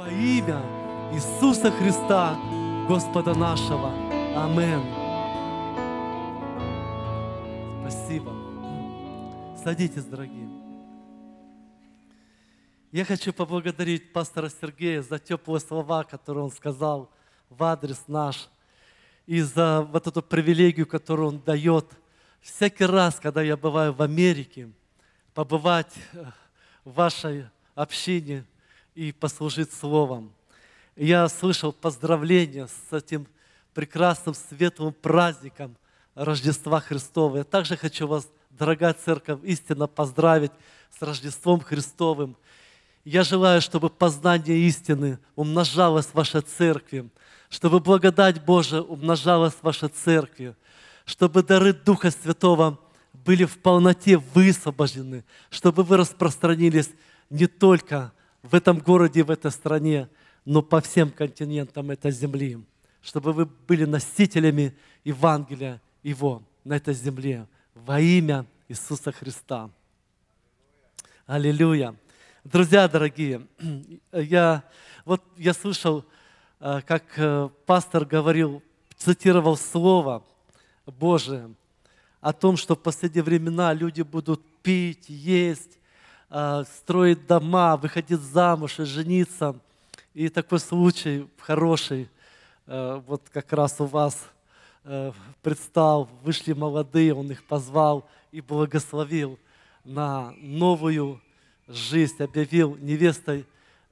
Во имя Иисуса Христа, Господа нашего. Амин. Спасибо. Садитесь, дорогие. Я хочу поблагодарить пастора Сергея за теплые слова, которые он сказал в адрес наш, и за вот эту привилегию, которую он дает. Всякий раз, когда я бываю в Америке, побывать э, в вашей общине – и послужить Словом. Я слышал поздравления с этим прекрасным светлым праздником Рождества Христова. Я также хочу вас, дорогая Церковь, истинно поздравить с Рождеством Христовым. Я желаю, чтобы познание истины умножалось в вашей церкви, чтобы благодать Божия умножалась в вашей церкви, чтобы дары Духа Святого были в полноте высвобождены, чтобы вы распространились не только в этом городе, в этой стране, но по всем континентам этой земли, чтобы вы были носителями Евангелия Его на этой земле во имя Иисуса Христа. Аллилуйя. Друзья дорогие, я, вот я слышал, э, как э, пастор говорил, цитировал Слово Божие о том, что в последние времена люди будут пить, есть, Э, строить дома, выходить замуж и жениться. И такой случай хороший, э, вот как раз у вас э, предстал, вышли молодые, он их позвал и благословил на новую жизнь, объявил невестой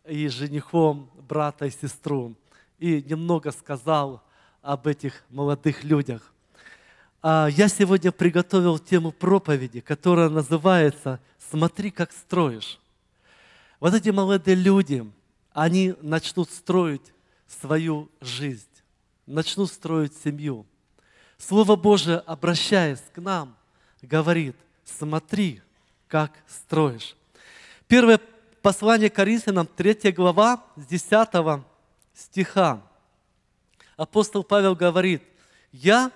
и женихом брата и сестру. И немного сказал об этих молодых людях. А, я сегодня приготовил тему проповеди, которая называется «Смотри, как строишь». Вот эти молодые люди, они начнут строить свою жизнь, начнут строить семью. Слово Божие, обращаясь к нам, говорит, смотри, как строишь. Первое послание Коринфянам, 3 глава, с 10 стиха. Апостол Павел говорит, «Я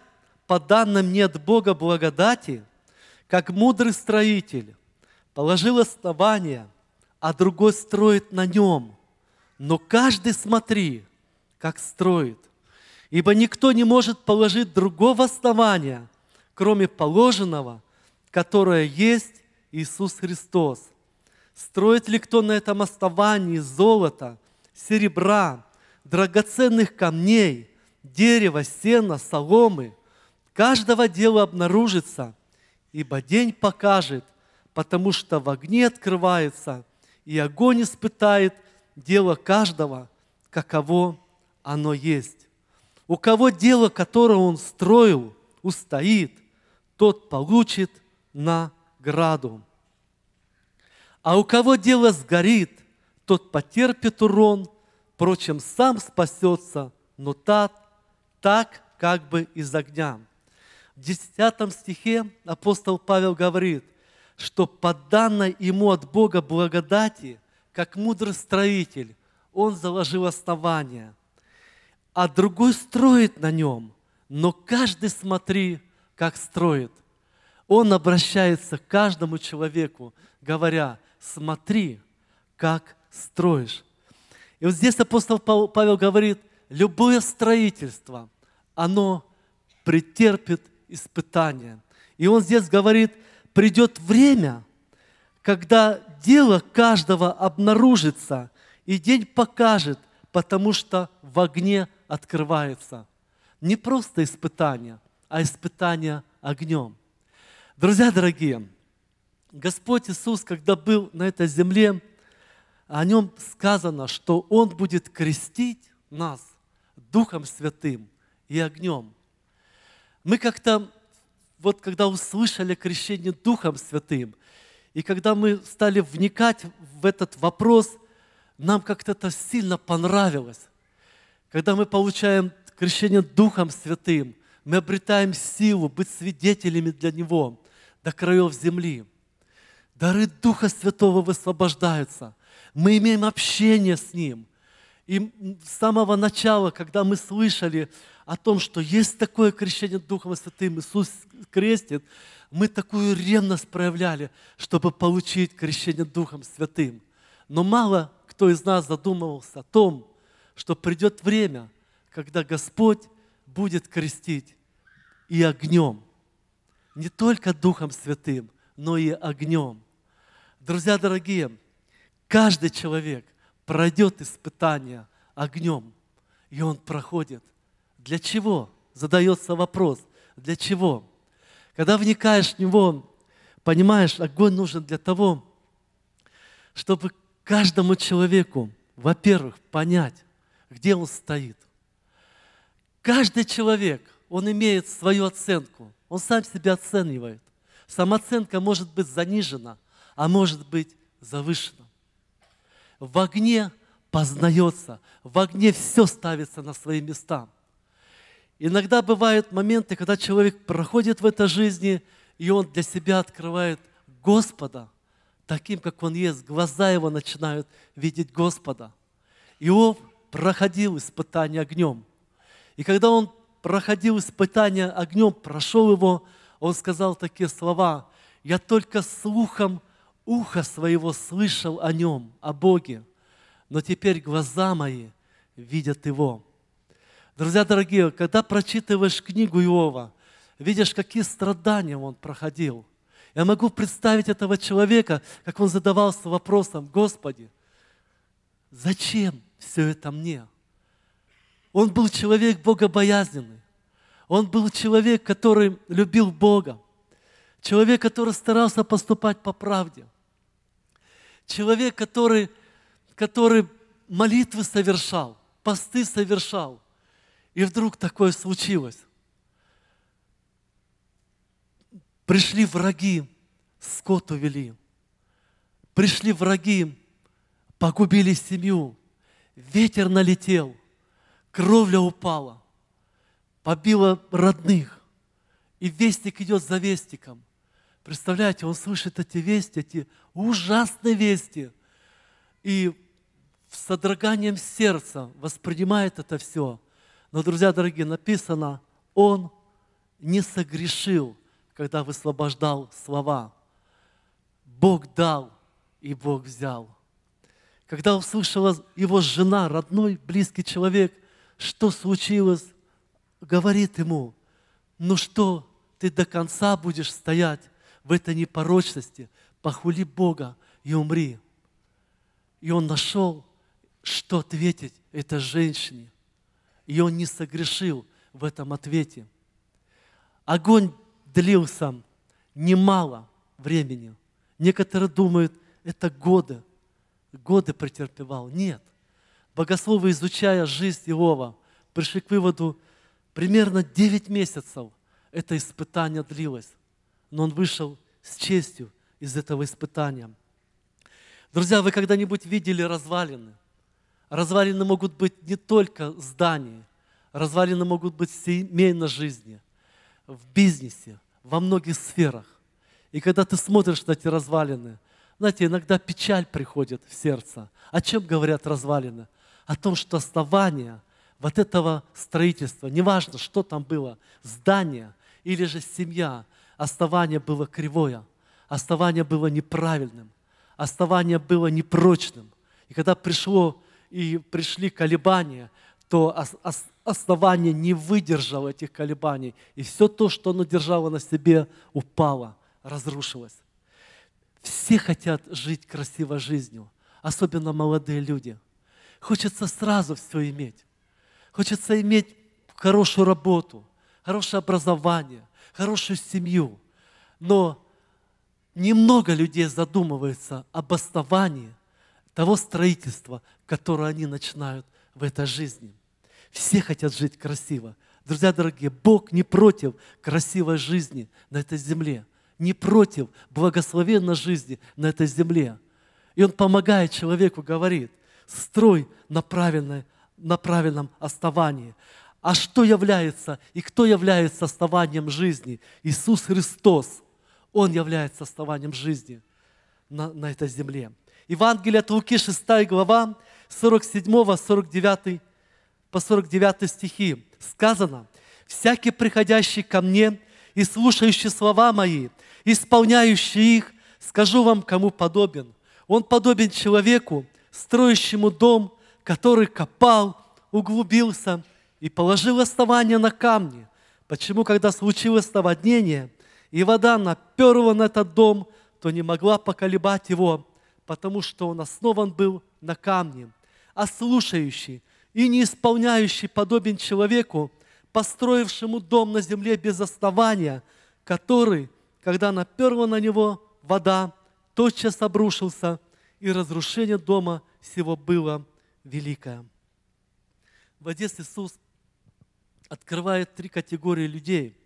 по данным мне от Бога благодати, как мудрый строитель, положил основание, а другой строит на нем. Но каждый смотри, как строит. Ибо никто не может положить другого основания, кроме положенного, которое есть Иисус Христос. Строит ли кто на этом основании золота, серебра, драгоценных камней, дерева, сена, соломы – каждого дела обнаружится, ибо день покажет, потому что в огне открывается, и огонь испытает дело каждого, каково оно есть. У кого дело, которое он строил, устоит, тот получит награду. А у кого дело сгорит, тот потерпит урон, впрочем, сам спасется, но так, так как бы из огня. В 10 стихе апостол Павел говорит, что по данной ему от Бога благодати, как мудрый строитель, он заложил основание, а другой строит на нем, но каждый смотри, как строит. Он обращается к каждому человеку, говоря, смотри, как строишь. И вот здесь апостол Павел говорит, любое строительство, оно претерпит испытания. И он здесь говорит, придет время, когда дело каждого обнаружится, и день покажет, потому что в огне открывается. Не просто испытание, а испытание огнем. Друзья дорогие, Господь Иисус, когда был на этой земле, о нем сказано, что Он будет крестить нас Духом Святым и огнем. Мы как-то, вот когда услышали крещение Духом Святым, и когда мы стали вникать в этот вопрос, нам как-то это сильно понравилось. Когда мы получаем крещение Духом Святым, мы обретаем силу быть свидетелями для Него до краев земли. Дары Духа Святого высвобождаются. Мы имеем общение с Ним. И с самого начала, когда мы слышали о том, что есть такое крещение Духом Святым, Иисус крестит, мы такую ревность проявляли, чтобы получить крещение Духом Святым. Но мало кто из нас задумывался о том, что придет время, когда Господь будет крестить и огнем. Не только Духом Святым, но и огнем. Друзья дорогие, каждый человек пройдет испытание огнем, и он проходит. Для чего? Задается вопрос. Для чего? Когда вникаешь в него, понимаешь, огонь нужен для того, чтобы каждому человеку, во-первых, понять, где он стоит. Каждый человек, он имеет свою оценку, он сам себя оценивает. Самооценка может быть занижена, а может быть завышена в огне познается, в огне все ставится на свои места. Иногда бывают моменты, когда человек проходит в этой жизни, и он для себя открывает Господа, таким, как он есть, глаза его начинают видеть Господа. Иов проходил испытание огнем. И когда он проходил испытание огнем, прошел его, он сказал такие слова, «Я только слухом ухо своего слышал о нем, о Боге, но теперь глаза мои видят его. Друзья дорогие, когда прочитываешь книгу Иова, видишь, какие страдания он проходил. Я могу представить этого человека, как он задавался вопросом, Господи, зачем все это мне? Он был человек богобоязненный. Он был человек, который любил Бога. Человек, который старался поступать по правде человек, который, который молитвы совершал, посты совершал, и вдруг такое случилось. Пришли враги, скот увели. Пришли враги, погубили семью. Ветер налетел, кровля упала, побила родных. И вестик идет за вестиком – Представляете, он слышит эти вести, эти ужасные вести. И с содроганием сердца воспринимает это все. Но, друзья дорогие, написано, он не согрешил, когда высвобождал слова. Бог дал, и Бог взял. Когда услышала его жена, родной, близкий человек, что случилось, говорит ему, ну что, ты до конца будешь стоять в этой непорочности, похули Бога и умри. И он нашел, что ответить этой женщине. И он не согрешил в этом ответе. Огонь длился немало времени. Некоторые думают, это годы. Годы претерпевал. Нет. Богословы, изучая жизнь Иова, пришли к выводу, примерно 9 месяцев это испытание длилось но он вышел с честью из этого испытания. Друзья, вы когда-нибудь видели развалины? Развалины могут быть не только здания, развалины могут быть в семейной жизни, в бизнесе, во многих сферах. И когда ты смотришь на эти развалины, знаете, иногда печаль приходит в сердце. О чем говорят развалины? О том, что основание вот этого строительства, неважно, что там было, здание или же семья – Оставание было кривое, оставание было неправильным, оставание было непрочным. И когда пришло и пришли колебания, то основание не выдержало этих колебаний. И все то, что оно держало на себе, упало, разрушилось. Все хотят жить красивой жизнью, особенно молодые люди. Хочется сразу все иметь. Хочется иметь хорошую работу, хорошее образование, хорошую семью. Но немного людей задумывается об основании того строительства, которое они начинают в этой жизни. Все хотят жить красиво. Друзья дорогие, Бог не против красивой жизни на этой земле, не против благословенной жизни на этой земле. И Он помогает человеку, говорит, строй на, правильной, на правильном основании. А что является и кто является основанием жизни? Иисус Христос. Он является основанием жизни на, на этой земле. Евангелие от Луки, 6 глава, 47-49 по 49 стихи. Сказано, «Всякий, приходящий ко мне и слушающий слова мои, исполняющий их, скажу вам, кому подобен. Он подобен человеку, строящему дом, который копал, углубился – и положил основание на камни. Почему, когда случилось наводнение, и вода наперла на этот дом, то не могла поколебать его, потому что он основан был на камне. А слушающий и не исполняющий подобен человеку, построившему дом на земле без основания, который, когда наперла на него вода, тотчас обрушился, и разрушение дома всего было великое. В Одессе Иисус открывает три категории людей,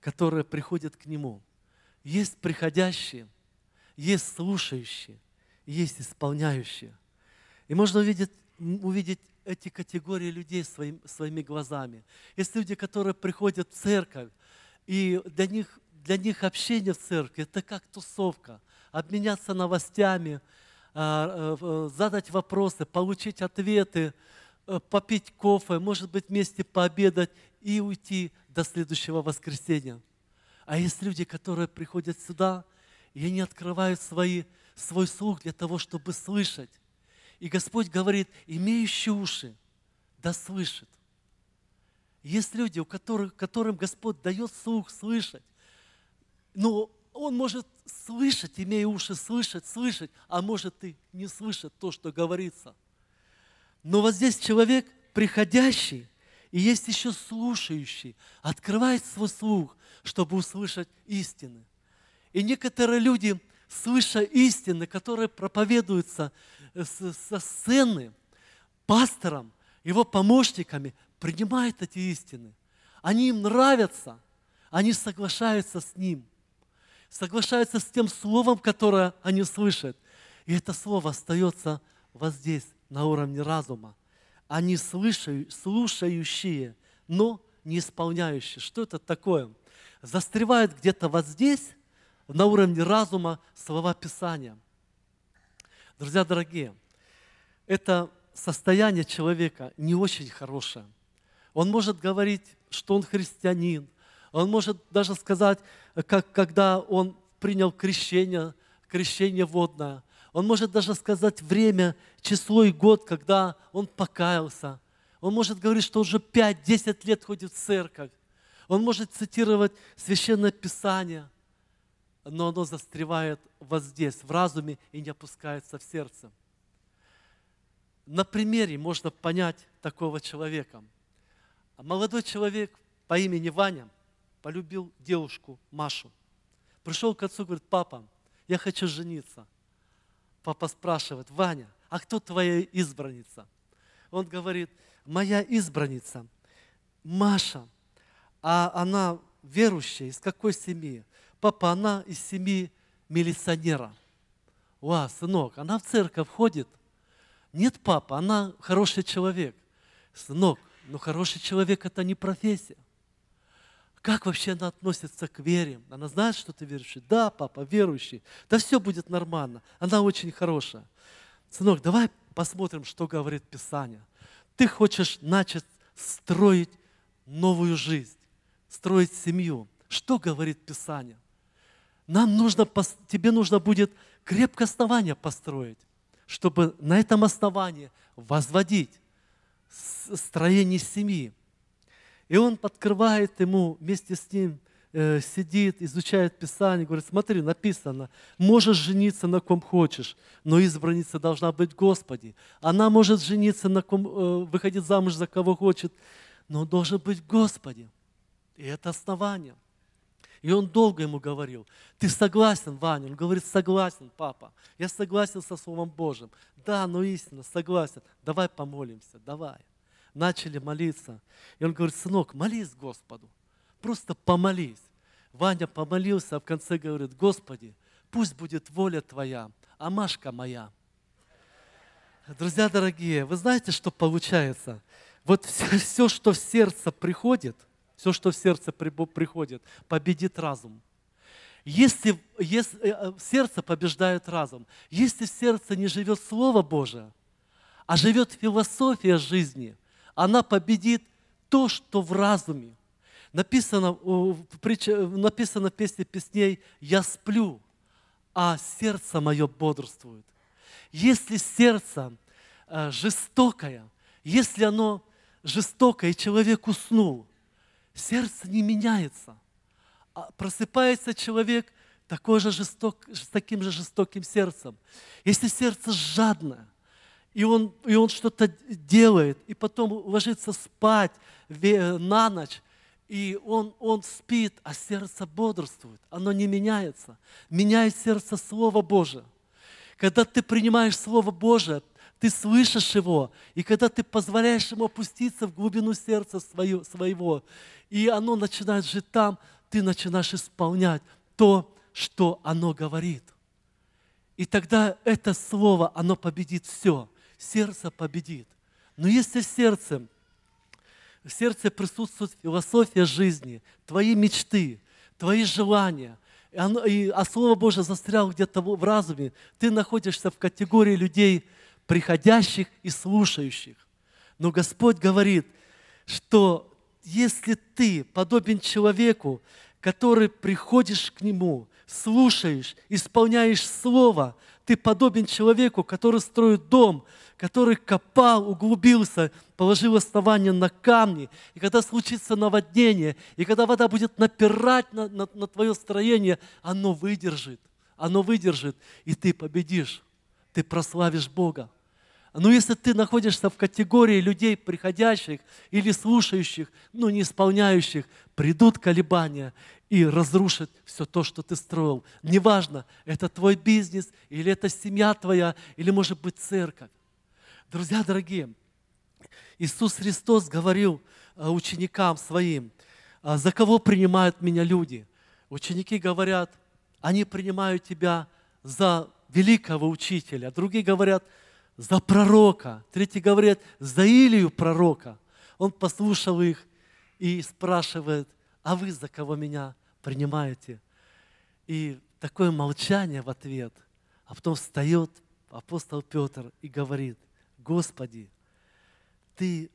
которые приходят к Нему. Есть приходящие, есть слушающие, есть исполняющие. И можно увидеть, увидеть эти категории людей своим, своими глазами. Есть люди, которые приходят в церковь, и для них, для них общение в церкви – это как тусовка, обменяться новостями, а, э, э, задать вопросы, получить ответы, Э, попить кофе, может быть, вместе пообедать и уйти до следующего воскресенья. А есть люди, которые приходят сюда, и они открывают свои, свой слух для того, чтобы слышать. И Господь говорит, имеющие уши, да слышит. Есть люди, у которых, которым Господь дает слух слышать. Но он может слышать, имея уши, слышать, слышать, а может и не слышать то, что говорится – но вот здесь человек приходящий, и есть еще слушающий, открывает свой слух, чтобы услышать истины. И некоторые люди, слыша истины, которые проповедуются э, со сцены пастором, его помощниками, принимают эти истины. Они им нравятся, они соглашаются с ним, соглашаются с тем словом, которое они слышат. И это слово остается вот здесь, на уровне разума, они не слушающие, но не исполняющие. Что это такое? Застревают где-то вот здесь, на уровне разума, слова Писания. Друзья дорогие, это состояние человека не очень хорошее. Он может говорить, что он христианин. Он может даже сказать, как, когда он принял крещение, крещение водное, он может даже сказать время, число и год, когда он покаялся. Он может говорить, что уже 5-10 лет ходит в церковь. Он может цитировать Священное Писание, но оно застревает вот здесь, в разуме и не опускается в сердце. На примере можно понять такого человека. Молодой человек по имени Ваня полюбил девушку Машу. Пришел к отцу, говорит, папа, я хочу жениться – папа спрашивает, Ваня, а кто твоя избранница? Он говорит, моя избранница Маша, а она верующая, из какой семьи? Папа, она из семьи милиционера. Уа, сынок, она в церковь ходит. Нет, папа, она хороший человек. Сынок, но ну хороший человек – это не профессия. Как вообще она относится к вере? Она знает, что ты верующий? Да, папа, верующий. Да все будет нормально. Она очень хорошая. Сынок, давай посмотрим, что говорит Писание. Ты хочешь начать строить новую жизнь, строить семью. Что говорит Писание? Нам нужно, тебе нужно будет крепкое основание построить, чтобы на этом основании возводить строение семьи. И он подкрывает ему вместе с ним, э, сидит, изучает Писание, говорит, смотри, написано, можешь жениться на ком хочешь, но избранница должна быть Господи. Она может жениться на ком, э, выходить замуж за кого хочет, но должен быть Господи. И это основание. И он долго ему говорил, ты согласен, Ваня? Он говорит, согласен, папа. Я согласен со Словом Божьим. Да, но истинно, согласен. Давай помолимся, давай начали молиться. И он говорит, сынок, молись Господу, просто помолись. Ваня помолился, а в конце говорит, Господи, пусть будет воля Твоя, а Машка моя. Друзья дорогие, вы знаете, что получается? Вот все, все что в сердце приходит, все, что в сердце приходит, победит разум. Если, если э, э, сердце побеждает разум, если в сердце не живет Слово Божие, а живет философия жизни – она победит то, что в разуме. Написано, написано в песне песней «Я сплю, а сердце мое бодрствует». Если сердце э, жестокое, если оно жестокое, и человек уснул, сердце не меняется. А просыпается человек такой же жесток, с таким же жестоким сердцем. Если сердце жадное – и он, и он что-то делает, и потом ложится спать на ночь, и он, он спит, а сердце бодрствует, оно не меняется. Меняет сердце Слово Божие. Когда ты принимаешь Слово Божие, ты слышишь его, и когда ты позволяешь ему опуститься в глубину сердца свое, своего, и оно начинает жить там, ты начинаешь исполнять то, что оно говорит. И тогда это слово, оно победит все сердце победит. Но если сердце в сердце присутствует философия жизни, твои мечты, твои желания, и, оно, и а Слово Божие застряло где-то в разуме, ты находишься в категории людей, приходящих и слушающих. Но Господь говорит, что если ты подобен человеку, который приходишь к Нему, слушаешь, исполняешь Слово, ты подобен человеку, который строит дом, который копал, углубился, положил основание на камни. И когда случится наводнение, и когда вода будет напирать на, на, на твое строение, оно выдержит, оно выдержит, и ты победишь, ты прославишь Бога. Но если ты находишься в категории людей, приходящих или слушающих, но не исполняющих, придут колебания, и разрушит все то, что ты строил. Неважно, это твой бизнес, или это семья твоя, или, может быть, церковь. Друзья дорогие, Иисус Христос говорил э, ученикам своим, «А за кого принимают меня люди? Ученики говорят, они принимают тебя за великого учителя. Другие говорят, за пророка. Третьи говорят, за Илию пророка. Он послушал их и спрашивает, а вы за кого меня принимаете? И такое молчание в ответ. А потом встает апостол Петр и говорит, Господи, Ты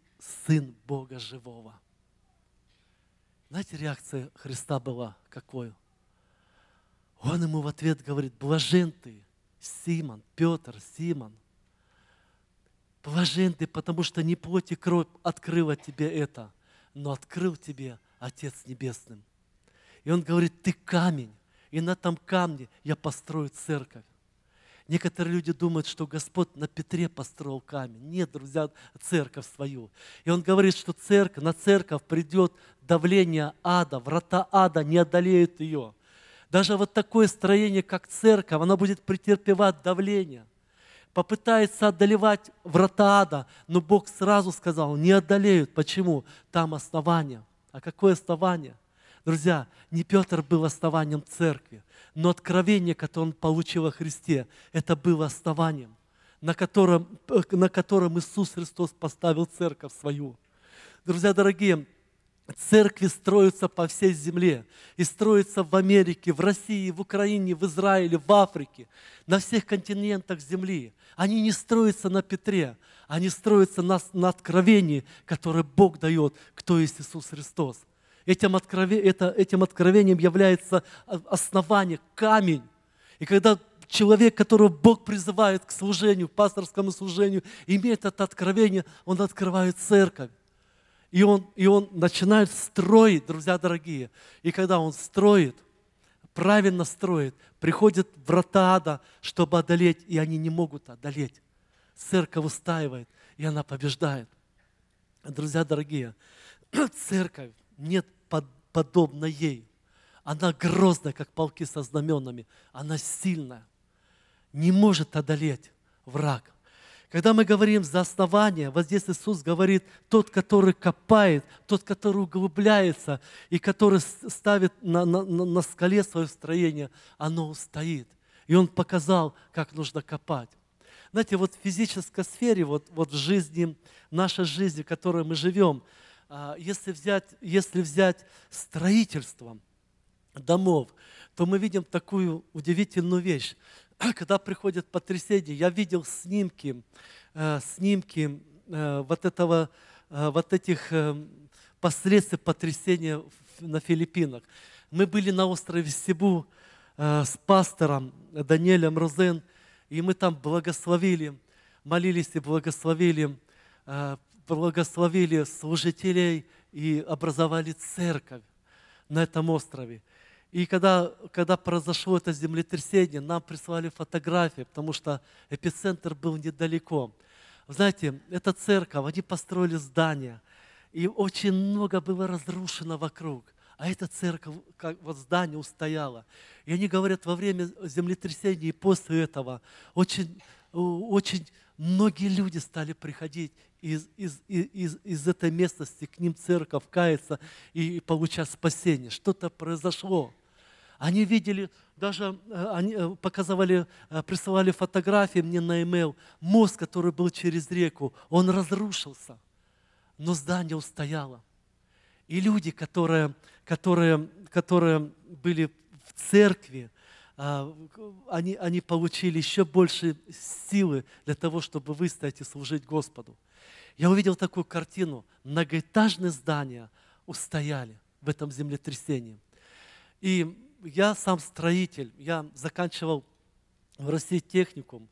Сын Бога Живого. Знаете, реакция Христа была какой? Он ему в ответ говорит, блажен ты, Симон, Петр, Симон. Блажен ты, потому что не плоть и кровь открыла тебе это, но открыл тебе – Отец Небесным. И он говорит, ты камень, и на этом камне я построю церковь. Некоторые люди думают, что Господь на Петре построил камень. Нет, друзья, церковь свою. И он говорит, что церковь, на церковь придет давление ада, врата ада не одолеют ее. Даже вот такое строение, как церковь, оно будет претерпевать давление. Попытается одолевать врата ада, но Бог сразу сказал, не одолеют. Почему? Там основание – а какое основание? Друзья, не Петр был основанием церкви, но откровение, которое он получил о Христе, это было основанием, на котором, э, на котором Иисус Христос поставил церковь свою. Друзья дорогие, Церкви строятся по всей земле и строятся в Америке, в России, в Украине, в Израиле, в Африке, на всех континентах земли. Они не строятся на Петре, они строятся на, на откровении, которое Бог дает, кто есть Иисус Христос. Этим, открове, это, этим откровением является а, основание, камень. И когда человек, которого Бог призывает к служению, к пасторскому служению, имеет это откровение, он открывает церковь. И он, и он начинает строить, друзья дорогие. И когда он строит, правильно строит, приходят врата ада, чтобы одолеть, и они не могут одолеть церковь устаивает, и она побеждает. Друзья дорогие, церковь нет подобной ей. Она грозная, как полки со знаменами. Она сильная. Не может одолеть враг. Когда мы говорим за основание, вот здесь Иисус говорит, тот, который копает, тот, который углубляется и который ставит на, на, на скале свое строение, оно устоит. И он показал, как нужно копать. Знаете, вот в физической сфере, вот, вот в жизни, нашей жизни, в которой мы живем, а, если взять, если взять строительство домов, то мы видим такую удивительную вещь. Когда приходят потрясения, я видел снимки, э, снимки э, вот, этого, э, вот этих последствий потрясения на Филиппинах. Мы были на острове Сибу с пастором Даниэлем Розен – и мы там благословили, молились и благословили, э, благословили служителей и образовали церковь на этом острове. И когда, когда произошло это землетрясение, нам прислали фотографии, потому что эпицентр был недалеко. Знаете, эта церковь, они построили здание, и очень много было разрушено вокруг а эта церковь, как вот здание устояло. И они говорят, во время землетрясения и после этого очень, очень многие люди стали приходить из, из, из, из этой местности к ним церковь каяться и получать спасение. Что-то произошло. Они видели, даже э, они э, показывали, э, присылали фотографии мне на e Мост, который был через реку, он разрушился, но здание устояло. И люди, которые, которые, которые были в церкви, а, они, они получили еще больше силы для того, чтобы выстоять и служить Господу. Я увидел такую картину. Многоэтажные здания устояли в этом землетрясении. И я сам строитель, я заканчивал в России техникум,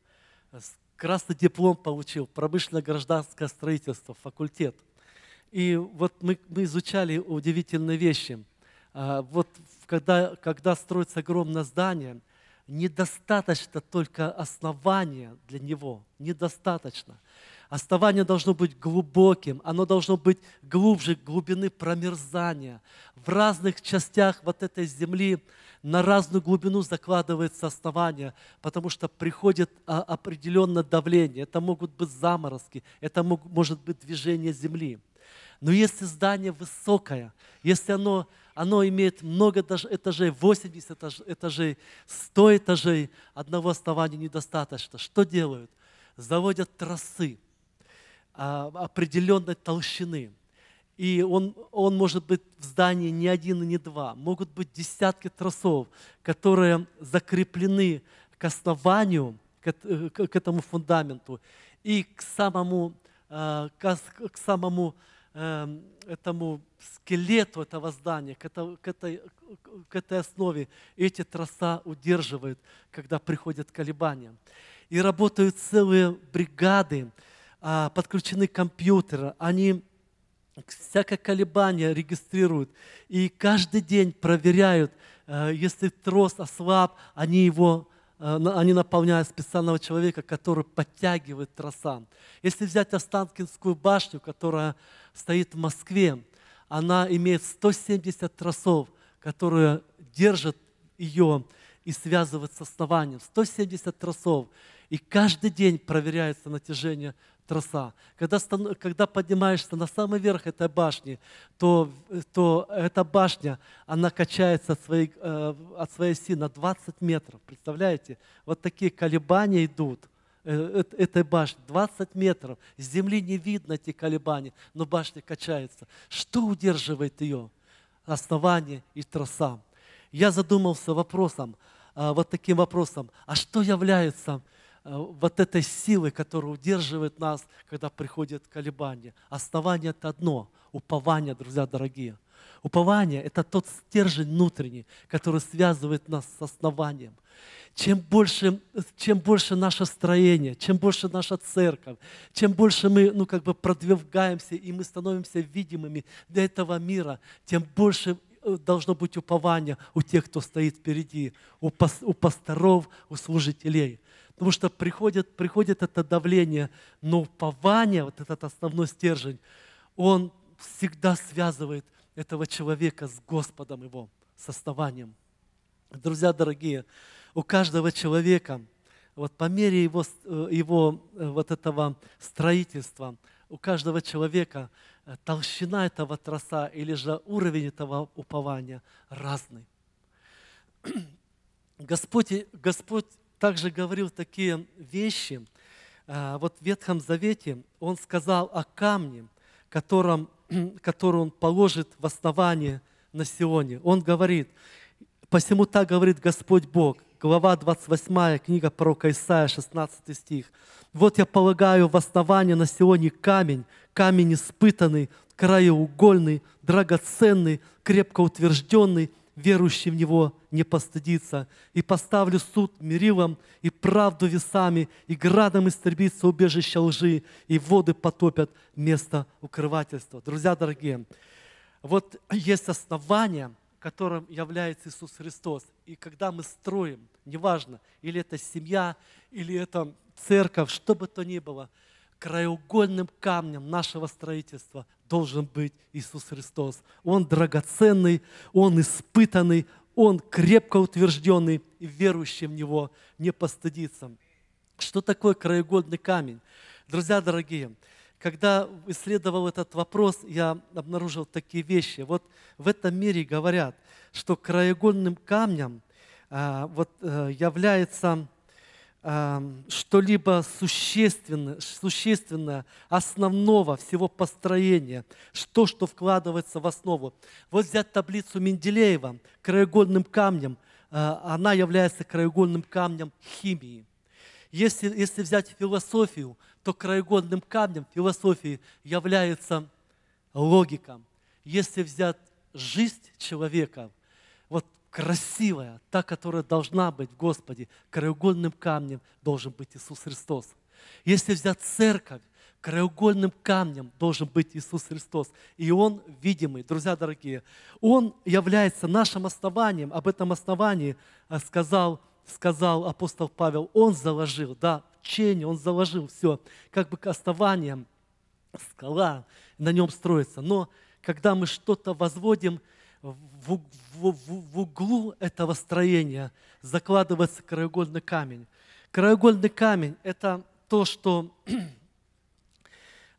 красный диплом получил, промышленно-гражданское строительство, факультет – и вот мы, мы изучали удивительные вещи. А, вот когда, когда строится огромное здание, недостаточно только основания для него, недостаточно. Основание должно быть глубоким, оно должно быть глубже глубины промерзания. В разных частях вот этой земли на разную глубину закладывается основание, потому что приходит а, определенное давление. Это могут быть заморозки, это может быть движение земли. Но если здание высокое, если оно, оно имеет много этажей, 80 этажей, 100 этажей, одного основания недостаточно. Что делают? Заводят трассы а, определенной толщины. И он, он может быть в здании не один и не два. Могут быть десятки тросов, которые закреплены к основанию, к, э, к этому фундаменту и к самому, э, к, к самому Эм, этому скелету этого здания, к, это, к, этой, к этой основе. эти троса удерживают, когда приходят колебания. И работают целые бригады, а, подключены компьютеры, они всякое колебание регистрируют. И каждый день проверяют, э, если трос ослаб, они его э, они наполняют специального человека, который подтягивает троса. Если взять Останкинскую башню, которая стоит в Москве. Она имеет 170 тросов, которые держат ее и связывают с основанием. 170 тросов. И каждый день проверяется натяжение троса. Когда, когда поднимаешься на самый верх этой башни, то, то эта башня, она качается от своей, э, от своей оси на 20 метров. Представляете? Вот такие колебания идут. Э, э, этой башни, 20 метров. С земли не видно эти колебания, но башня качается. Что удерживает ее? Основание и троса. Я задумался вопросом, а, вот таким вопросом, а что является а, вот этой силой, которая удерживает нас, когда приходит колебание? Основание – это одно, упование, друзья дорогие – Упование – это тот стержень внутренний, который связывает нас с основанием. Чем больше, чем больше наше строение, чем больше наша церковь, чем больше мы ну, как бы продвигаемся и мы становимся видимыми для этого мира, тем больше э, должно быть упование у тех, кто стоит впереди, у, пас, у пасторов, у служителей. Потому что приходит, приходит это давление, но упование, вот этот основной стержень, он всегда связывает – этого человека с Господом его, с основанием. Друзья дорогие, у каждого человека вот по мере его, э, его э, вот этого строительства, у каждого человека э, толщина этого троса или же уровень этого упования разный. Господь, Господь также говорил такие вещи. А, вот в Ветхом Завете Он сказал о камне, которым которую он положит в основание на Сионе. Он говорит, посему так говорит Господь Бог, глава 28, книга пророка Исаия, 16 стих. «Вот я полагаю в основание на Сионе камень, камень испытанный, краеугольный, драгоценный, крепко утвержденный, верующий в Него не постыдится. И поставлю суд мирилом, и правду весами, и градом истребится убежище лжи, и воды потопят место укрывательства. Друзья дорогие, вот есть основание, которым является Иисус Христос. И когда мы строим, неважно, или это семья, или это церковь, что бы то ни было – краеугольным камнем нашего строительства должен быть Иисус Христос. Он драгоценный, Он испытанный, Он крепко утвержденный, и верующий в Него не постыдится. Что такое краеугольный камень? Друзья дорогие, когда исследовал этот вопрос, я обнаружил такие вещи. Вот в этом мире говорят, что краеугольным камнем а, вот, э, является что-либо существенное, существенно основного всего построения, что, что вкладывается в основу. Вот взять таблицу Менделеева краеугольным камнем, а, она является краеугольным камнем химии. Если, если взять философию, то краеугольным камнем философии является логика. Если взять жизнь человека – красивая, та, которая должна быть в Господе, краеугольным камнем должен быть Иисус Христос. Если взять церковь, краеугольным камнем должен быть Иисус Христос. И Он видимый. Друзья дорогие, Он является нашим основанием. Об этом основании а, сказал, сказал апостол Павел. Он заложил, да, в учение, Он заложил все, как бы к основанием скала на нем строится. Но когда мы что-то возводим, в, в, в, в углу этого строения закладывается краеугольный камень. Краеугольный камень – это то, что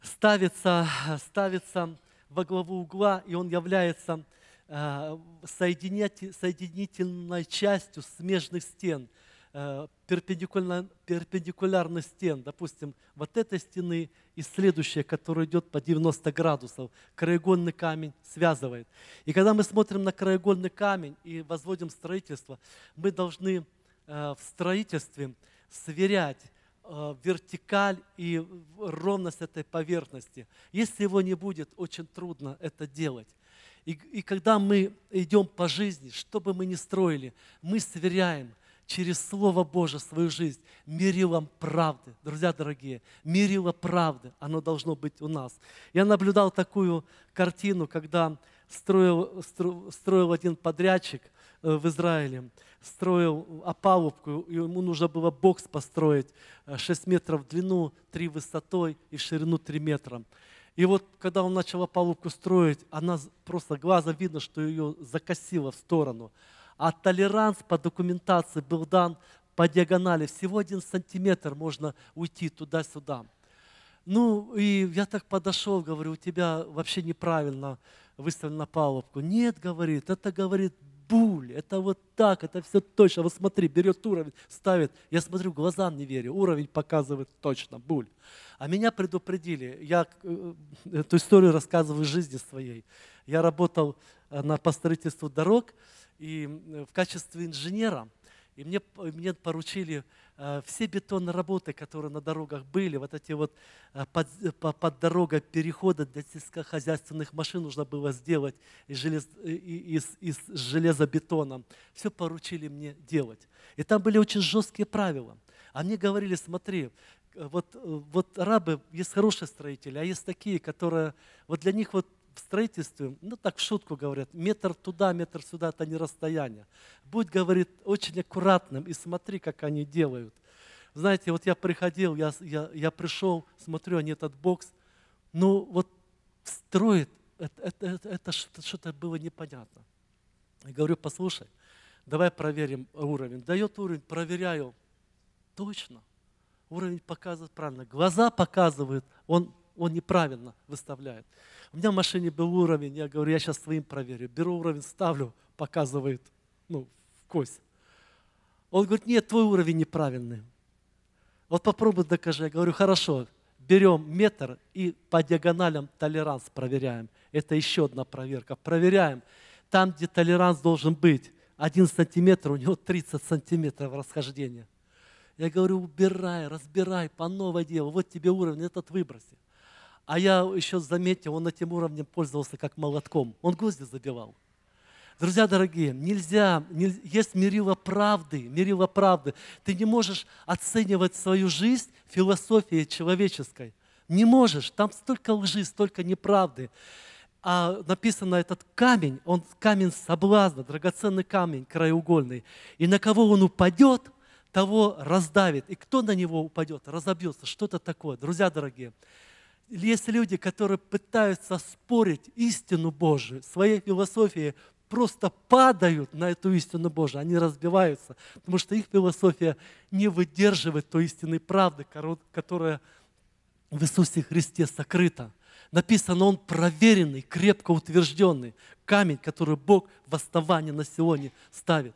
ставится, ставится во главу угла, и он является э, соединительной частью смежных стен – Э, перпендикулярно, перпендикулярно стен, допустим, вот этой стены и следующая, которая идет по 90 градусов, краеугольный камень связывает. И когда мы смотрим на краеугольный камень и возводим строительство, мы должны э, в строительстве сверять э, вертикаль и ровность этой поверхности. Если его не будет, очень трудно это делать. И, и когда мы идем по жизни, что бы мы ни строили, мы сверяем – через Слово Божие свою жизнь, мерилом правды, друзья дорогие, мерило правды, оно должно быть у нас. Я наблюдал такую картину, когда строил, строил, строил один подрядчик э, в Израиле, строил опалубку, ему нужно было бокс построить 6 э, метров в длину, 3 высотой и ширину 3 метра. И вот когда он начал опалубку строить, она просто глаза видно, что ее закосило в сторону а толеранс по документации был дан по диагонали. Всего один сантиметр можно уйти туда-сюда. Ну, и я так подошел, говорю, у тебя вообще неправильно выставлена палубку. Нет, говорит, это, говорит, буль, это вот так, это все точно. Вот смотри, берет уровень, ставит. Я смотрю, глазам не верю, уровень показывает точно, буль. А меня предупредили, я э, э, эту историю рассказываю в жизни своей. Я работал э, на, по дорог, и в качестве инженера. И мне, мне поручили э, все бетонные работы, которые на дорогах были, вот эти вот э, под, э, под дорога перехода для сельскохозяйственных машин нужно было сделать из, желез, из, из железобетона. Все поручили мне делать. И там были очень жесткие правила. А мне говорили, смотри, вот, вот рабы есть хорошие строители, а есть такие, которые, вот для них вот в строительстве, ну так в шутку говорят, метр туда, метр сюда, это не расстояние. Будь, говорит, очень аккуратным и смотри, как они делают. Знаете, вот я приходил, я, я, я пришел, смотрю, они этот бокс, ну вот строит, это, это, это, это что-то было непонятно. Я говорю, послушай, давай проверим уровень. Дает уровень, проверяю, точно. Уровень показывает правильно. Глаза показывают, он он неправильно выставляет. У меня в машине был уровень, я говорю, я сейчас своим проверю. Беру уровень, ставлю, показывает, ну, в кость. Он говорит, нет, твой уровень неправильный. Вот попробуй докажи. Я говорю, хорошо, берем метр и по диагоналям толеранс проверяем. Это еще одна проверка. Проверяем. Там, где толеранс должен быть, один сантиметр, у него 30 сантиметров расхождения. Я говорю, убирай, разбирай, по новой делу. Вот тебе уровень, этот выброси. А я еще заметил, он этим уровнем пользовался как молотком. Он гвозди забивал. Друзья дорогие, нельзя, не, есть мерило правды, мерило правды. Ты не можешь оценивать свою жизнь философией человеческой. Не можешь, там столько лжи, столько неправды. А написано этот камень, он камень соблазна, драгоценный камень краеугольный. И на кого он упадет, того раздавит. И кто на него упадет, разобьется. Что-то такое. Друзья дорогие, есть люди, которые пытаются спорить истину Божию, своей философии, просто падают на эту истину Божию, они разбиваются, потому что их философия не выдерживает той истинной правды, которая в Иисусе Христе сокрыта. Написано, он проверенный, крепко утвержденный, камень, который Бог в основании на сегодня ставит.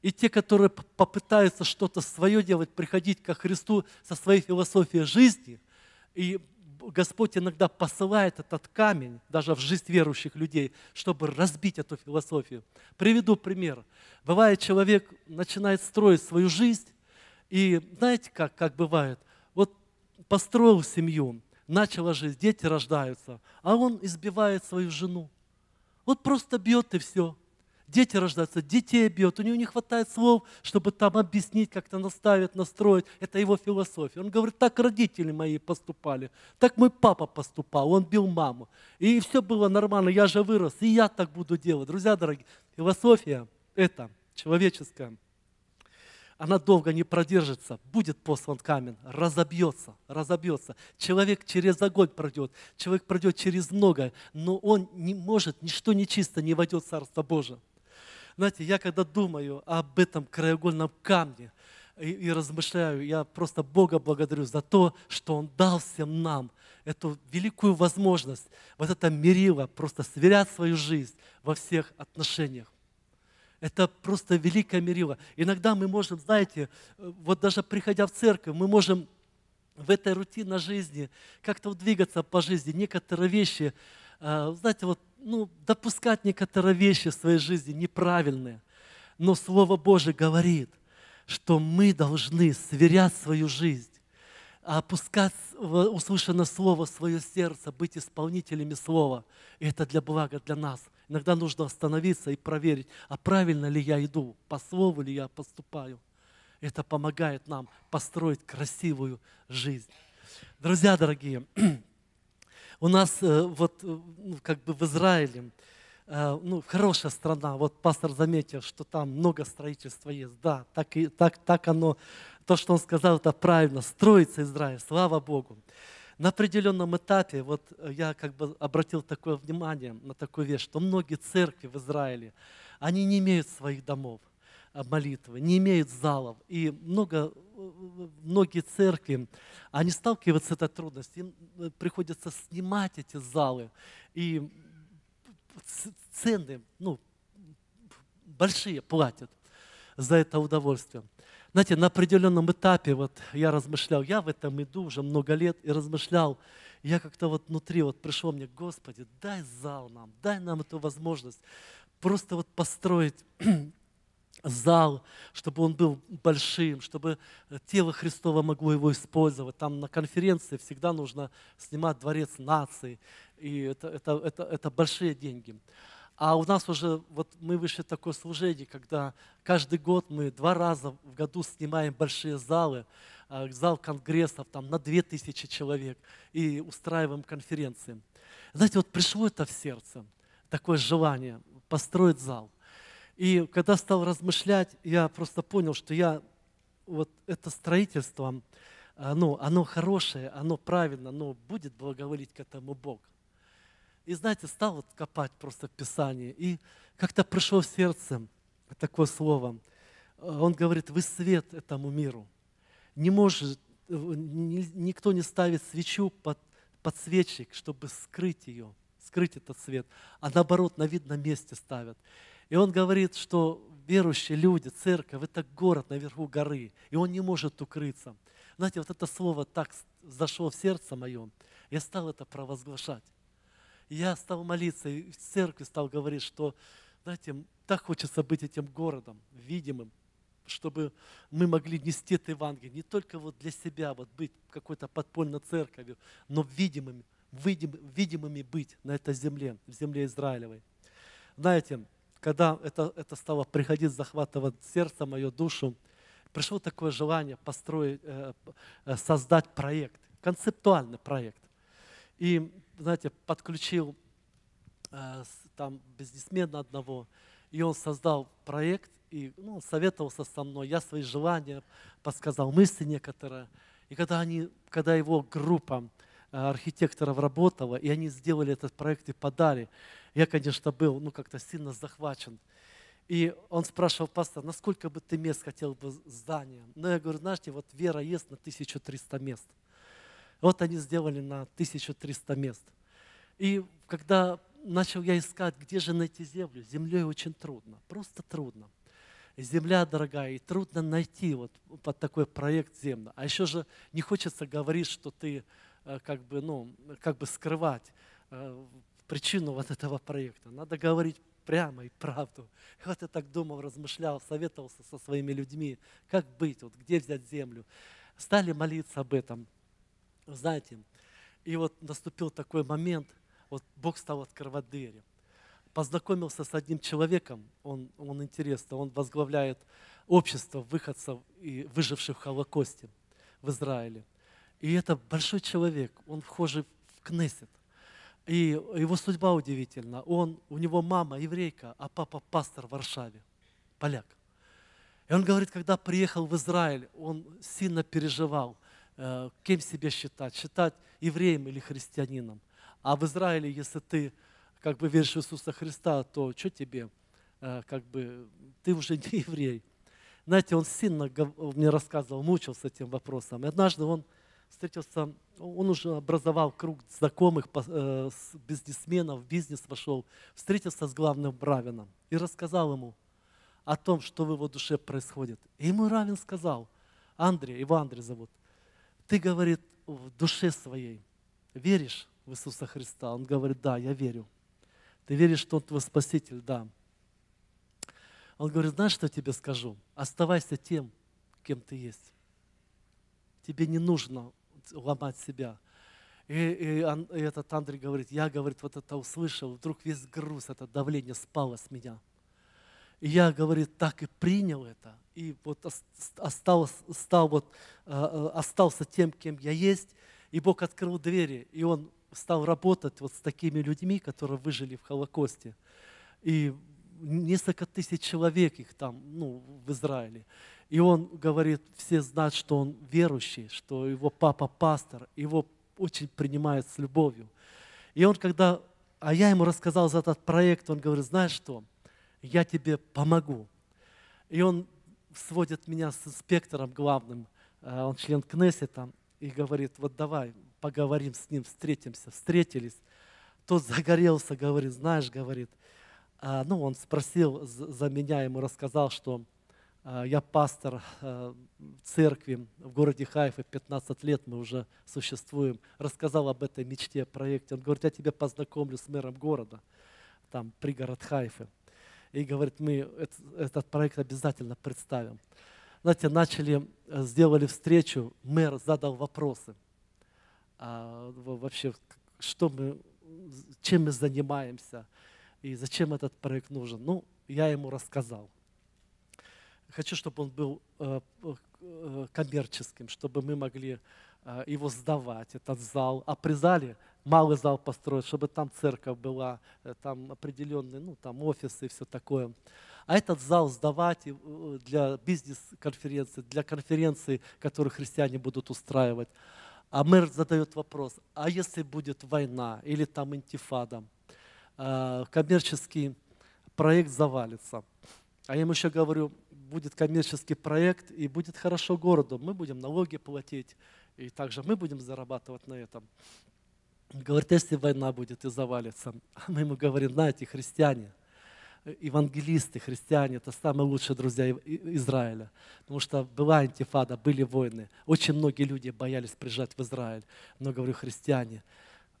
И те, которые попытаются что-то свое делать, приходить ко Христу со своей философией жизни, и Господь иногда посылает этот камень даже в жизнь верующих людей, чтобы разбить эту философию. Приведу пример. Бывает, человек начинает строить свою жизнь, и знаете, как, как бывает? Вот построил семью, начала жизнь, дети рождаются, а он избивает свою жену. Вот просто бьет и все – дети рождаются, детей бьет, у него не хватает слов, чтобы там объяснить, как-то наставить, настроить. Это его философия. Он говорит, так родители мои поступали, так мой папа поступал, он бил маму. И все было нормально, я же вырос, и я так буду делать. Друзья дорогие, философия это человеческая, она долго не продержится, будет послан камень, разобьется, разобьется. Человек через огонь пройдет, человек пройдет через многое, но он не может, ничто нечисто не войдет в Царство Божие. Знаете, я когда думаю об этом краеугольном камне и, и размышляю, я просто Бога благодарю за то, что Он дал всем нам эту великую возможность, вот это мерило, просто сверять свою жизнь во всех отношениях. Это просто великая мерила. Иногда мы можем, знаете, вот даже приходя в церковь, мы можем в этой рутинной жизни как-то двигаться по жизни. Некоторые вещи, а, знаете, вот ну, допускать некоторые вещи в своей жизни неправильные. Но Слово Божие говорит, что мы должны сверять свою жизнь, опускать услышанное Слово в свое сердце, быть исполнителями Слова. И это для блага для нас. Иногда нужно остановиться и проверить, а правильно ли я иду, по Слову ли я поступаю. Это помогает нам построить красивую жизнь. Друзья дорогие, У нас э, вот э, ну, как бы в Израиле э, ну, хорошая страна. Вот пастор заметил, что там много строительства есть. Да, так, и, так, так оно, то, что он сказал, это правильно. Строится Израиль, слава Богу. На определенном этапе, вот я как бы обратил такое внимание на такую вещь, что многие церкви в Израиле, они не имеют своих домов. Э, молитвы, не имеют залов. И много, э, многие церкви, они сталкиваются с этой трудностью. Им э, приходится снимать эти залы. И цены ну, большие платят за это удовольствие. Знаете, на определенном этапе вот я размышлял, я в этом иду уже много лет и размышлял, я как-то вот внутри вот пришло мне, Господи, дай зал нам, дай нам эту возможность просто вот построить зал, чтобы он был большим, чтобы тело Христово могло его использовать. Там на конференции всегда нужно снимать дворец нации, и это, это, это, это большие деньги. А у нас уже, вот мы вышли такое служение, когда каждый год мы два раза в году снимаем большие залы, а, зал конгрессов там на 2000 человек и устраиваем конференции. Знаете, вот пришло это в сердце, такое желание построить зал – и когда стал размышлять, я просто понял, что я вот это строительство, оно, а, ну, оно хорошее, оно правильно, но будет благоволить к этому Бог. И знаете, стал вот копать просто в Писании, и как-то пришло в сердце такое слово. А, он говорит, вы свет этому миру. Не может, э, никто не ставит свечу под подсвечник, чтобы скрыть ее, скрыть этот свет, а наоборот на видном месте ставят. И он говорит, что верующие люди, церковь – это город наверху горы, и он не может укрыться. Знаете, вот это слово так зашло в сердце мое, я стал это провозглашать. я стал молиться, и в церкви стал говорить, что, знаете, так хочется быть этим городом, видимым, чтобы мы могли нести это Евангелие не только вот для себя, вот быть какой-то подпольной церковью, но видимыми, видимыми быть на этой земле, в земле Израилевой. Знаете, когда это, это стало приходить, захватывать сердце мое, душу, пришло такое желание построить, э, э, создать проект, концептуальный проект. И, знаете, подключил э, там бизнесмена одного, и он создал проект, и ну, советовался со мной, я свои желания подсказал, мысли некоторые. И когда, они, когда его группа Э, архитекторов работало, и они сделали этот проект и подали. Я, конечно, был, ну, как-то сильно захвачен. И он спрашивал пастор, насколько бы ты мест хотел бы здания? Ну, я говорю, знаете, вот вера есть на 1300 мест. Вот они сделали на 1300 мест. И когда начал я искать, где же найти землю, землей очень трудно, просто трудно. Земля дорогая, и трудно найти вот под такой проект землю. А еще же не хочется говорить, что ты Э, как бы, ну, как бы скрывать э, причину вот этого проекта. Надо говорить прямо и правду. И вот я так думал, размышлял, советовался со своими людьми, как быть, вот где взять землю. Стали молиться об этом, знаете. И вот наступил такой момент, вот Бог стал открывать двери. Познакомился с одним человеком, он, он интересно, он возглавляет общество выходцев и выживших в Холокосте в Израиле. И это большой человек, он вхожий в Кнессет. И его судьба удивительна. Он, у него мама еврейка, а папа пастор в Варшаве, поляк. И он говорит, когда приехал в Израиль, он сильно переживал, э, кем себя считать, считать евреем или христианином. А в Израиле, если ты как бы веришь в Иисуса Христа, то что тебе? Э, как бы ты уже не еврей. Знаете, он сильно мне рассказывал, мучился этим вопросом. И однажды он встретился, он уже образовал круг знакомых, э, бизнесменов, в бизнес вошел, встретился с главным Равином и рассказал ему о том, что в его душе происходит. И ему Равин сказал, Андрей, его Андрей зовут, ты, говорит, в душе своей веришь в Иисуса Христа? Он говорит, да, я верю. Ты веришь, что Он твой Спаситель? Да. Он говорит, знаешь, что я тебе скажу? Оставайся тем, кем ты есть. Тебе не нужно ломать себя. И, и, он, и этот Андрей говорит, я, говорит, вот это услышал, вдруг весь груз, это давление спало с меня. И я, говорит, так и принял это, и вот остался, стал вот, э, э, остался тем, кем я есть, и Бог открыл двери, и Он стал работать вот с такими людьми, которые выжили в Холокосте. И несколько тысяч человек их там, ну, в Израиле. И он говорит, все знают, что он верующий, что его папа пастор, его очень принимают с любовью. И он когда, а я ему рассказал за этот проект, он говорит, знаешь что, я тебе помогу. И он сводит меня с инспектором главным, э, он член Кнессета, и говорит, вот давай поговорим с ним, встретимся. Встретились. Тот загорелся, говорит, знаешь, говорит, а, ну, он спросил за меня, ему рассказал, что а, я пастор а, церкви в городе Хайфе, 15 лет мы уже существуем, рассказал об этой мечте, проекте. Он говорит, я тебя познакомлю с мэром города, там, пригород Хайфы. И говорит, мы этот проект обязательно представим. Знаете, начали, э, сделали встречу, мэр задал вопросы. А, вообще, что мы, чем мы занимаемся, и зачем этот проект нужен. Ну, я ему рассказал. Хочу, чтобы он был э, э, э, коммерческим, чтобы мы могли его сдавать, этот зал. А при зале малый зал построить, чтобы там церковь была, там определенные, ну, там офисы и все такое. А этот зал сдавать для бизнес-конференции, для конференции, которые христиане будут устраивать. А мэр задает вопрос, а если будет война или там интифада? Э, коммерческий проект завалится. А я им еще говорю, будет коммерческий проект и будет хорошо городу, мы будем налоги платить, и также мы будем зарабатывать на этом. Говорит, «А если война будет и завалится. А мы ему говорим, знаете, христиане, евангелисты, христиане, это самые лучшие друзья Израиля. Потому что была антифада, были войны. Очень многие люди боялись приезжать в Израиль. Но, говорю, христиане,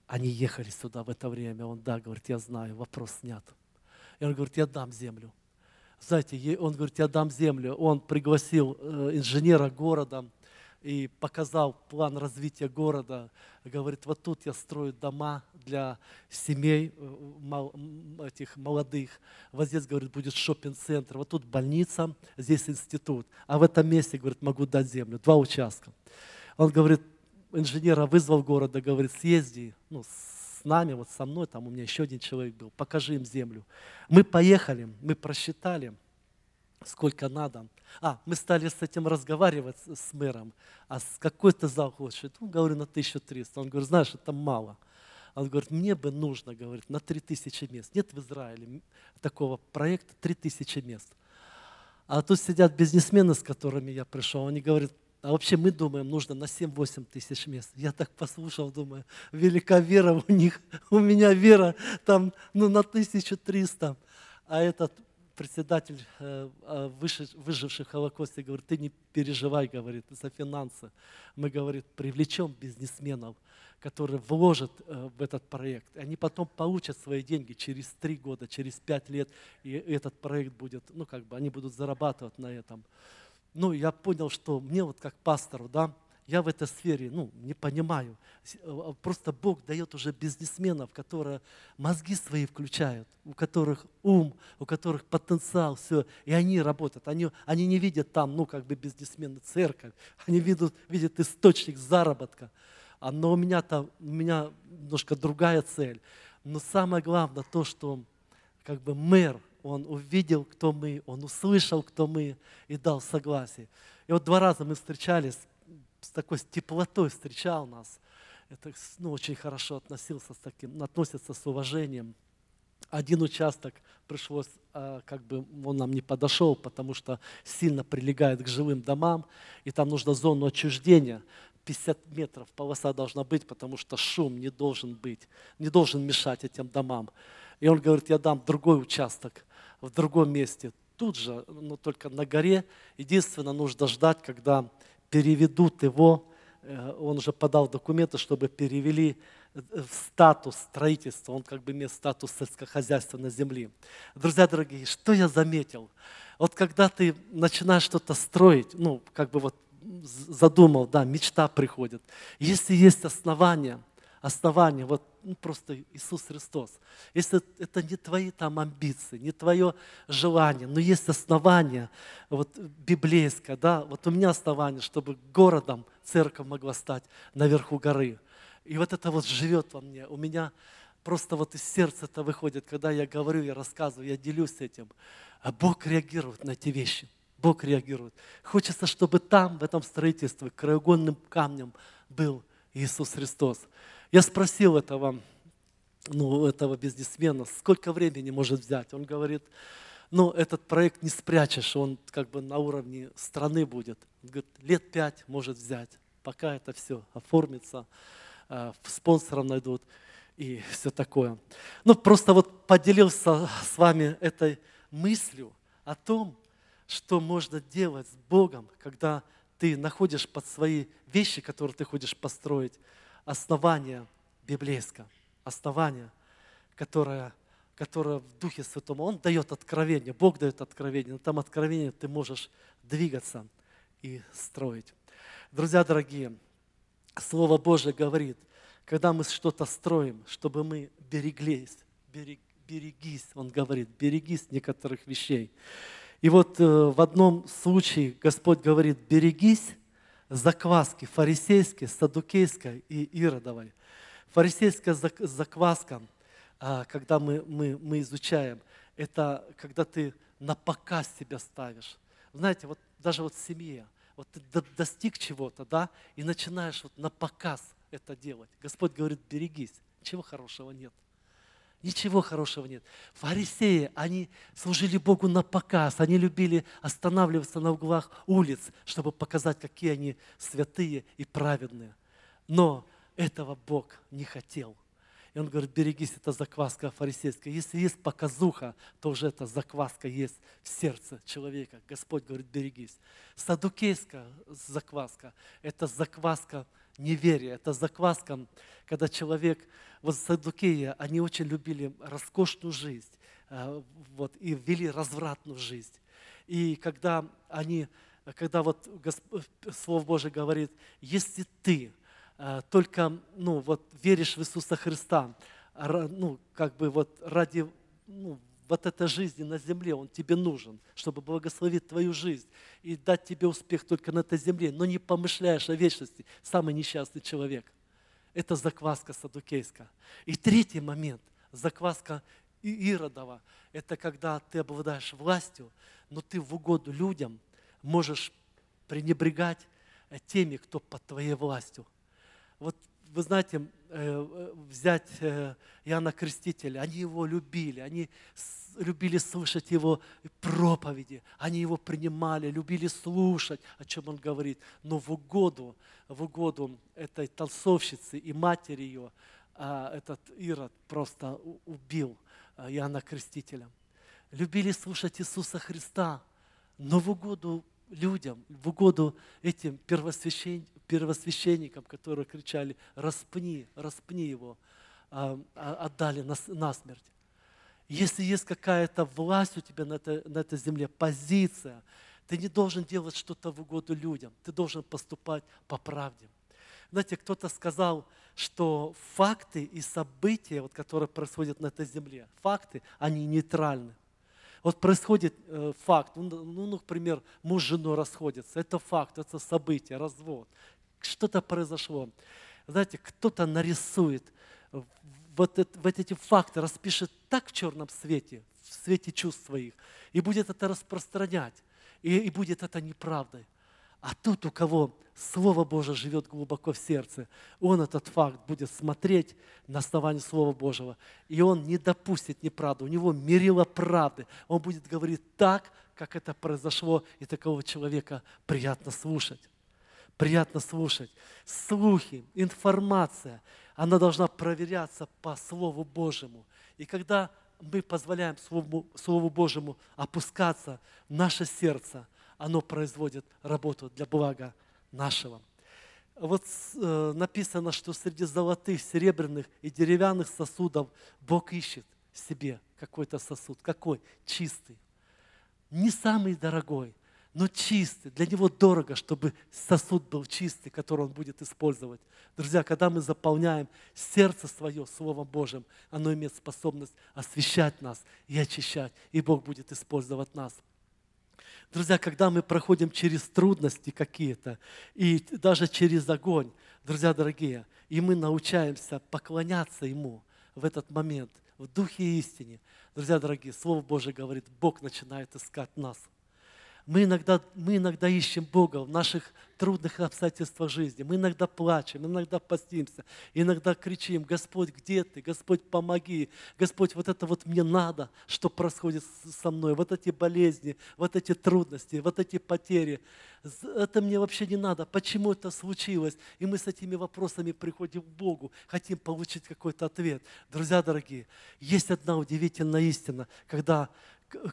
они ехали сюда в это время. Он, да, говорит, я знаю, вопрос снят. И он говорит, я дам землю. Знаете, он говорит, я дам землю. Он пригласил э, инженера города и показал план развития города. Говорит, вот тут я строю дома для семей э, этих молодых. Вот здесь, говорит, будет шопинг-центр. Вот тут больница, здесь институт. А в этом месте, говорит, могу дать землю. Два участка. Он говорит, инженера вызвал города говорит, съезди, ну, с нами, вот со мной, там у меня еще один человек был, покажи им землю. Мы поехали, мы просчитали, сколько надо. А, мы стали с этим разговаривать, с мэром. А с какой то зал хочешь? Ну, говорю, на 1300. Он говорит, знаешь, это мало. Он говорит, мне бы нужно, говорит, на 3000 мест. Нет в Израиле такого проекта 3000 мест. А тут сидят бизнесмены, с которыми я пришел. Они говорят, а вообще мы думаем, нужно на 7-8 тысяч мест. Я так послушал, думаю, велика вера у них. У меня вера там ну, на 1300. А этот председатель э, а, выживших в Холокосте говорит, ты не переживай, говорит, за финансы. Мы, говорит, привлечем бизнесменов, которые вложат э, в этот проект. Они потом получат свои деньги через три года, через пять лет, и этот проект будет, ну, как бы, они будут зарабатывать на этом ну, я понял, что мне вот как пастору, да, я в этой сфере, ну, не понимаю. Э, э, просто Бог дает уже бизнесменов, которые мозги свои включают, у которых ум, у которых потенциал, все, и они работают. Они, они не видят там, ну, как бы бизнесмены церковь, они видят, видят источник заработка. А, но у меня там, у меня немножко другая цель. Но самое главное то, что как бы мэр он увидел, кто мы, Он услышал, кто мы, и дал согласие. И вот два раза мы встречались, с такой теплотой встречал нас. Это, ну, очень хорошо относился, с таким, относится с уважением. Один участок пришлось, а, как бы он нам не подошел, потому что сильно прилегает к жилым домам, и там нужно зону отчуждения. 50 метров полоса должна быть, потому что шум не должен быть, не должен мешать этим домам. И он говорит, я дам другой участок в другом месте, тут же, но только на горе. Единственное, нужно ждать, когда переведут его, э, он уже подал документы, чтобы перевели э, в статус строительства, он как бы имеет статус сельскохозяйственной земли. Друзья дорогие, что я заметил? Вот когда ты начинаешь что-то строить, ну, как бы вот задумал, да, мечта приходит. Если есть основания – основание, вот ну, просто Иисус Христос. Если это не твои там амбиции, не твое желание, но есть основание вот, библейское, да, вот у меня основание, чтобы городом церковь могла стать наверху горы. И вот это вот живет во мне. У меня просто вот из сердца это выходит, когда я говорю, я рассказываю, я делюсь этим. А Бог реагирует на эти вещи. Бог реагирует. Хочется, чтобы там, в этом строительстве, краеугольным камнем был Иисус Христос. Я спросил этого, ну, этого бизнесмена, сколько времени может взять. Он говорит, ну, этот проект не спрячешь, он как бы на уровне страны будет. Он говорит, лет пять может взять, пока это все оформится, э, спонсором найдут и все такое. Ну, просто вот поделился с вами этой мыслью о том, что можно делать с Богом, когда ты находишь под свои вещи, которые ты хочешь построить, основание библейское, основание, которое, которое в Духе Святом, Он дает откровение, Бог дает откровение, но там откровение ты можешь двигаться и строить. Друзья дорогие, Слово Божье говорит, когда мы что-то строим, чтобы мы береглись, берег, берегись, он говорит, берегись некоторых вещей. И вот э, в одном случае Господь говорит, берегись закваски фарисейской, садукейской и иродовой. Фарисейская закваска, а, когда мы, мы, мы изучаем, это когда ты на показ себя ставишь. Знаете, вот даже вот в семье, вот ты достиг чего-то, да, и начинаешь вот на показ это делать. Господь говорит, берегись, чего хорошего нет. Ничего хорошего нет. Фарисеи, они служили Богу на показ, они любили останавливаться на углах улиц, чтобы показать, какие они святые и праведные. Но этого Бог не хотел. И он говорит, берегись, это закваска фарисейская. Если есть показуха, то уже эта закваска есть в сердце человека. Господь говорит, берегись. Садукейская закваска – это закваска неверие, это закваска, когда человек, вот садукеи, они очень любили роскошную жизнь, э, вот, и вели развратную жизнь. И когда они, когда вот Господь, Слово Божие говорит, если ты э, только, ну, вот веришь в Иисуса Христа, ну, как бы вот ради ну, вот эта жизни на земле, Он тебе нужен, чтобы благословить твою жизнь и дать тебе успех только на этой земле, но не помышляешь о вечности. Самый несчастный человек. Это закваска садукейская. И третий момент – закваска Иродова. Это когда ты обладаешь властью, но ты в угоду людям можешь пренебрегать э, теми, кто под твоей властью. Вот вы знаете, Э, взять э, Иоанна Крестителя, они его любили, они любили слышать его проповеди, они его принимали, любили слушать, о чем он говорит. Но в угоду, в угоду этой танцовщицы и матери ее а, этот Ирод просто убил э, Иоанна Крестителя. Любили слушать Иисуса Христа, но в угоду людям, в угоду этим первосвящен... первосвященникам, которые кричали «распни, распни его», а, а, отдали нас, смерть. Если есть какая-то власть у тебя на, этой на этой земле, позиция, ты не должен делать что-то в угоду людям, ты должен поступать по правде. Знаете, кто-то сказал, что факты и события, вот, которые происходят на этой земле, факты, они нейтральны. Вот происходит э, факт, ну, ну, например, муж с женой расходятся, это факт, это событие, развод, что-то произошло. Знаете, кто-то нарисует э, вот, это, вот эти факты, распишет так в черном свете, в свете чувств своих, и будет это распространять, и, и будет это неправдой. А тут у кого Слово Божье живет глубоко в сердце. Он этот факт будет смотреть на основании Слова Божьего. И он не допустит неправды. У него мерило правды. Он будет говорить так, как это произошло, и такого человека приятно слушать. Приятно слушать. Слухи, информация, она должна проверяться по Слову Божьему. И когда мы позволяем Слову, Слову Божьему опускаться, наше сердце, оно производит работу для блага нашего. Вот э, написано, что среди золотых, серебряных и деревянных сосудов Бог ищет себе какой-то сосуд. Какой? Чистый. Не самый дорогой, но чистый. Для него дорого, чтобы сосуд был чистый, который он будет использовать. Друзья, когда мы заполняем сердце свое Словом Божьим, оно имеет способность освещать нас и очищать, и Бог будет использовать нас. Друзья, когда мы проходим через трудности какие-то и даже через огонь, друзья дорогие, и мы научаемся поклоняться Ему в этот момент, в духе и истине. Друзья дорогие, Слово Божие говорит, Бог начинает искать нас – мы иногда, мы иногда ищем Бога в наших трудных обстоятельствах жизни. Мы иногда плачем, иногда постимся, иногда кричим, Господь, где ты? Господь, помоги. Господь, вот это вот мне надо, что происходит со мной. Вот эти болезни, вот эти трудности, вот эти потери. Это мне вообще не надо. Почему это случилось? И мы с этими вопросами приходим к Богу, хотим получить какой-то ответ. Друзья дорогие, есть одна удивительная истина, когда,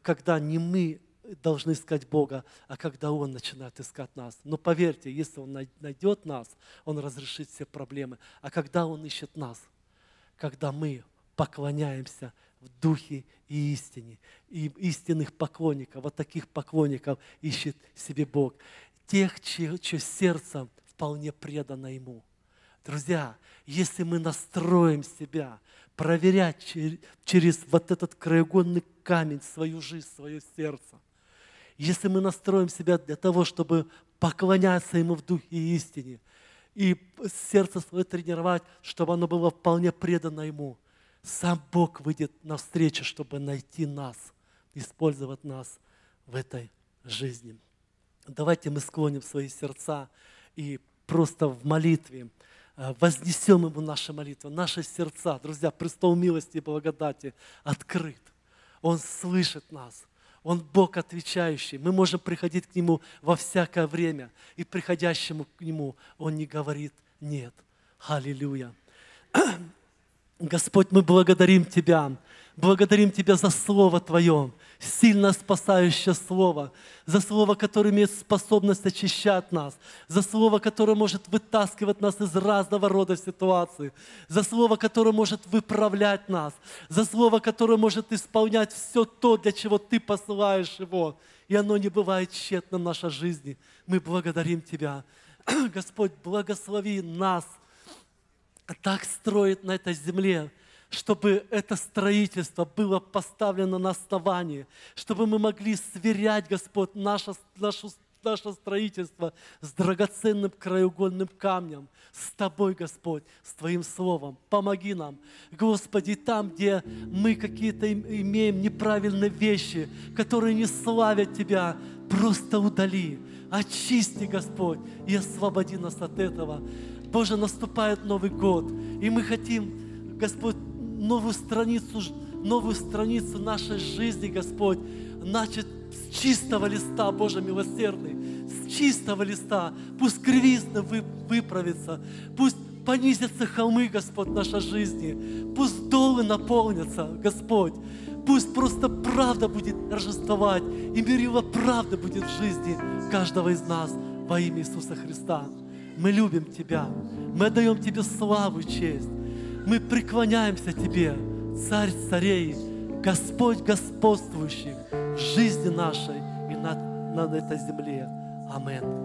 когда не мы должны искать Бога, а когда Он начинает искать нас. Но поверьте, если Он найдет нас, Он разрешит все проблемы. А когда Он ищет нас, когда мы поклоняемся в духе и истине, и истинных поклонников, вот таких поклонников ищет себе Бог, тех, чье, чье сердце вполне предано Ему. Друзья, если мы настроим себя проверять через, через вот этот краеугольный камень свою жизнь, свое сердце, если мы настроим себя для того, чтобы поклоняться Ему в духе и истине, и сердце свое тренировать, чтобы оно было вполне предано Ему, сам Бог выйдет навстречу, чтобы найти нас, использовать нас в этой жизни. Давайте мы склоним свои сердца и просто в молитве э, вознесем Ему наши молитвы, наши сердца. Друзья, престол милости и благодати открыт. Он слышит нас – он Бог отвечающий. Мы можем приходить к Нему во всякое время. И приходящему к Нему Он не говорит «нет». Аллилуйя. Господь, мы благодарим Тебя Благодарим Тебя за Слово Твое, сильно спасающее Слово, за Слово, которое имеет способность очищать нас, за Слово, которое может вытаскивать нас из разного рода ситуаций, за Слово, которое может выправлять нас, за Слово, которое может исполнять все то, для чего Ты посылаешь его. И оно не бывает тщетно в нашей жизни. Мы благодарим Тебя. Господь, благослови нас – так строит на этой земле чтобы это строительство было поставлено на основании, чтобы мы могли сверять, Господь, наше, наше наше строительство с драгоценным краеугольным камнем, с Тобой, Господь, с Твоим Словом. Помоги нам, Господи, там, где мы какие-то имеем неправильные вещи, которые не славят Тебя, просто удали, очисти, Господь, и освободи нас от этого. Боже, наступает Новый год, и мы хотим, Господь, новую страницу, новую страницу нашей жизни, Господь, начать с чистого листа, Боже милосердный, с чистого листа. Пусть кривизна вы, выправится, пусть понизятся холмы, Господь, нашей жизни, пусть долы наполнятся, Господь, пусть просто правда будет торжествовать, и мерила правды будет в жизни каждого из нас во имя Иисуса Христа. Мы любим Тебя, мы даем Тебе славу и честь. Мы преклоняемся Тебе, Царь царей, Господь господствующий в жизни нашей и над, над этой земле. Аминь.